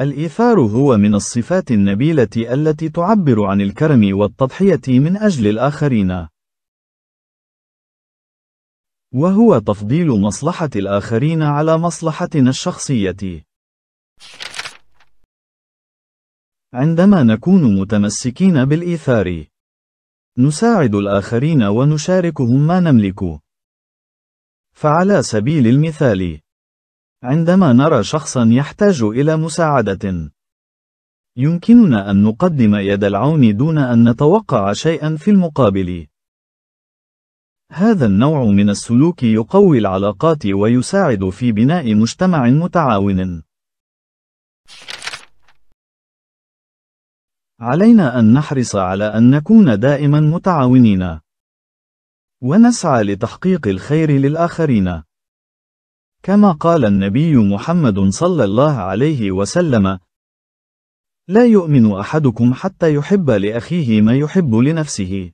الإيثار هو من الصفات النبيلة التي تعبر عن الكرم والتضحية من أجل الآخرين. وهو تفضيل مصلحة الآخرين على مصلحتنا الشخصية. عندما نكون متمسكين بالإيثار، نساعد الآخرين ونشاركهم ما نملك. فعلى سبيل المثال، عندما نرى شخصا يحتاج إلى مساعدة، يمكننا أن نقدم يد العون دون أن نتوقع شيئا في المقابل. هذا النوع من السلوك يقوي العلاقات ويساعد في بناء مجتمع متعاون. علينا أن نحرص على أن نكون دائما متعاونين. ونسعى لتحقيق الخير للآخرين. كما قال النبي محمد صلى الله عليه وسلم لا يؤمن أحدكم حتى يحب لأخيه ما يحب لنفسه